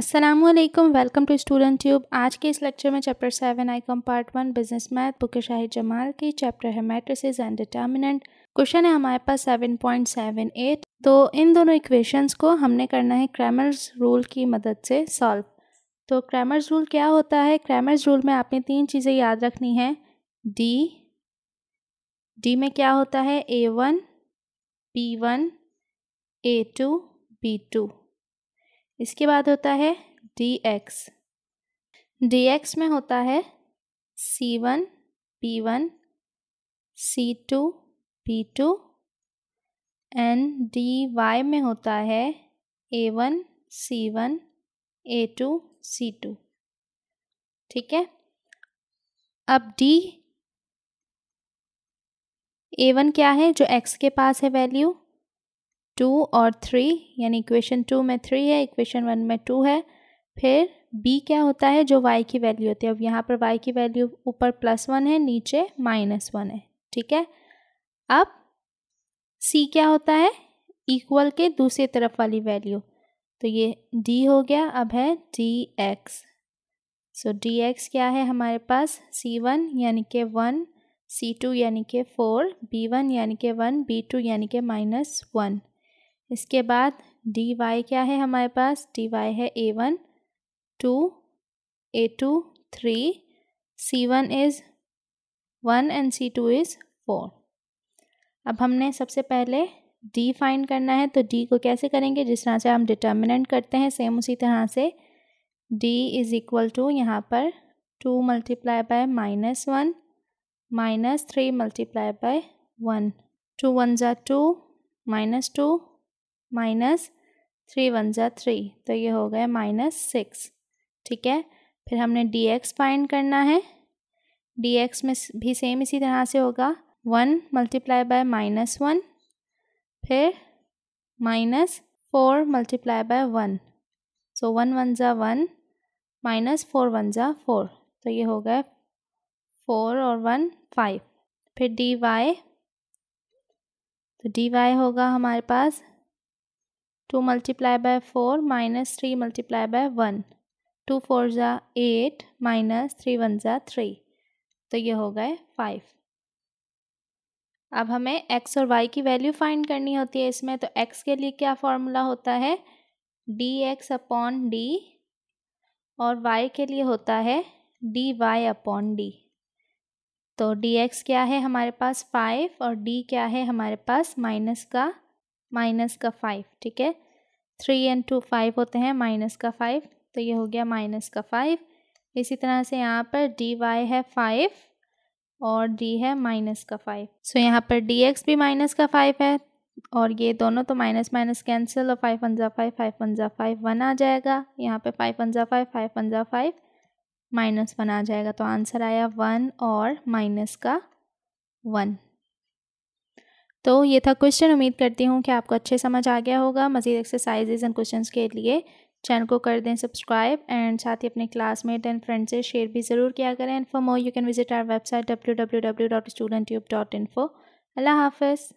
Aslam welcome to student tube आज के इस लेक्चर में chapter seven I come part one business math book Shahid Jamal की चैप्टर है मैट्रिसेस एंड डिटर्मिनेंट क्वेश्चन है हमारे पास सेवन पॉइंट सेवन एट तो इन दोनों इक्वेशंस को हमने करना है क्रैमर्स रूल की मदद से सॉल्व तो क्रैमर्स रूल क्या होता है क्रैमर्स रूल में आपने तीन चीज़ें याद रखनी है डी डी में क्या होता है A one B one A two B two इसके बाद होता है डी एक्स डी एक्स में होता है C one P one C two P two and D y में होता है A one C one A two C two ठीक है अब डी ए वन क्या है जो एक्स के पास है वैल्यू टू और थ्री यानी इक्वेशन टू में थ्री है इक्वेशन वन में टू है फिर बी क्या होता है जो वाई की वैल्यू होती है अब यहाँ पर वाई की वैल्यू ऊपर प्लस वन है नीचे माइनस वन है ठीक है अब सी क्या होता है इक्वल के दूसरी तरफ वाली वैल्यू तो ये डी हो गया अब है D x so D x क्या है हमारे पास सी वन यानी कि वन सी टू यानी कि फोर बी वन यानी कि वन बी टू यानी कि माइनस वन इसके बाद डी वाई क्या है हमारे पास डी वाई है A one two A two three C one is one and C two is four अब हमने सबसे पहले डी फाइंड करना है तो डी को कैसे करेंगे जिस तरह से हम डिटर्मिनेंट करते हैं सेम उसी तरह से डी इज़ इक्वल टू यहाँ पर two multiply by minus one minus three multiply by one two one ज़ा two minus two minus three one ज़ा थ्री तो ये हो गया माइनस सिक्स ठीक है फिर हमने डी एक्स फाइंड करना है डी एक्स में भी सेम इसी तरह से होगा one multiply by minus one फिर minus four multiply by one so one one ज़ा वन माइनस फोर वन ज़ा फोर तो ये हो गया फोर और वन फाइव फिर डी वाई तो डी वाई होगा हमारे पास two multiply by four minus three multiply by one two four ज़ा एट माइनस थ्री वन ज़ा थ्री तो ये हो गए फाइव अब हमें एक्स और वाई की वैल्यू फाइंड करनी होती है इसमें तो एक्स के लिए क्या फॉर्मूला होता है डी एक्स अपॉन डी और वाई के लिए होता है डी वाई अपॉन डी तो डी एक्स क्या है हमारे पास फाइव और डी क्या है हमारे पास माइनस का माइनस का फाइव ठीक है थ्री एंड टू फाइव होते हैं माइनस का फाइव तो ये हो गया माइनस का फाइव इसी तरह से यहाँ पर डी वाई है फाइव और डी है माइनस का फाइव सो so, यहाँ पर डी एक्स भी माइनस का फाइव है और ये दोनों तो माइनस माइनस कैंसिल और तो फाइव पंजा फाइव फाइव पंजा फाइव वन आ जाएगा यहाँ पे फाइव पंजा फाइव फाइव पंजा फाइव माइनस वन आ जाएगा तो आंसर आया वन और माइनस का वन तो ये था क्वेश्चन उम्मीद करती हूँ कि आपको अच्छे समझ आ गया होगा मज़ीद एक्सरसाइजेज एंड क्वेश्चन के लिए चैनल को कर दें सब्सक्राइब एंड साथ ही अपने क्लासमेट एंड फ्रेंड से शेयर भी ज़रूर किया करें and for more you can visit our website W W W dot student tube dot info अल्लाह हाफिज़